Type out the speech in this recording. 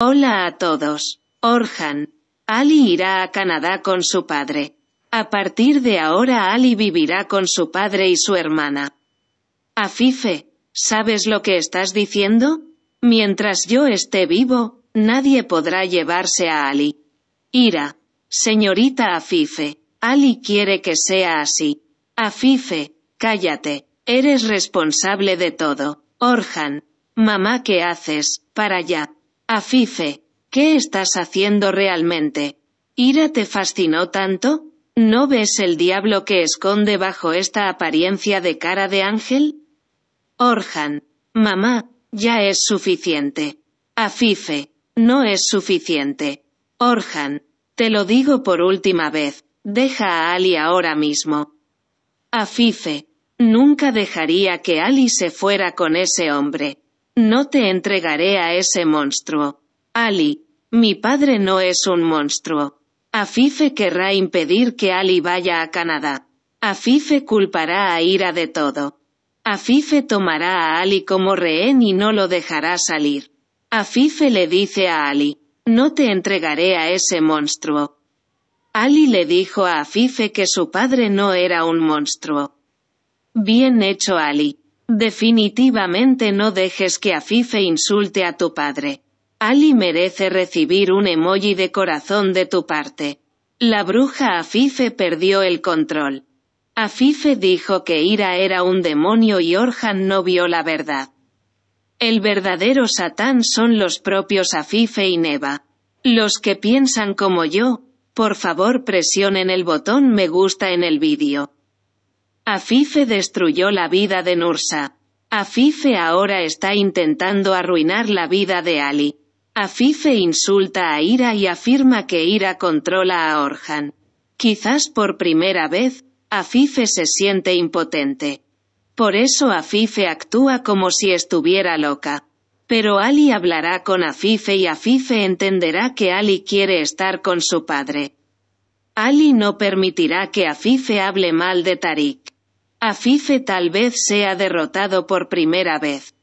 Hola a todos. Orhan. Ali irá a Canadá con su padre. A partir de ahora Ali vivirá con su padre y su hermana. Afife, ¿sabes lo que estás diciendo? Mientras yo esté vivo, nadie podrá llevarse a Ali. Ira. Señorita Afife, Ali quiere que sea así. Afife, cállate. Eres responsable de todo. Orhan. Mamá, ¿qué haces? Para allá. Afife, ¿qué estás haciendo realmente? ¿Ira te fascinó tanto? ¿No ves el diablo que esconde bajo esta apariencia de cara de ángel? Orhan, mamá, ya es suficiente. Afife, no es suficiente. Orhan, te lo digo por última vez, deja a Ali ahora mismo. Afife, nunca dejaría que Ali se fuera con ese hombre. No te entregaré a ese monstruo. Ali, mi padre no es un monstruo. Afife querrá impedir que Ali vaya a Canadá. Afife culpará a Ira de todo. Afife tomará a Ali como rehén y no lo dejará salir. Afife le dice a Ali, no te entregaré a ese monstruo. Ali le dijo a Afife que su padre no era un monstruo. Bien hecho Ali. Definitivamente no dejes que Afife insulte a tu padre. Ali merece recibir un emoji de corazón de tu parte. La bruja Afife perdió el control. Afife dijo que Ira era un demonio y Orhan no vio la verdad. El verdadero Satán son los propios Afife y Neva. Los que piensan como yo, por favor presionen el botón me gusta en el vídeo. Afife destruyó la vida de Nursa. Afife ahora está intentando arruinar la vida de Ali. Afife insulta a Ira y afirma que Ira controla a Orhan. Quizás por primera vez, Afife se siente impotente. Por eso Afife actúa como si estuviera loca. Pero Ali hablará con Afife y Afife entenderá que Ali quiere estar con su padre. Ali no permitirá que Afife hable mal de Tarik. Afife tal vez sea derrotado por primera vez.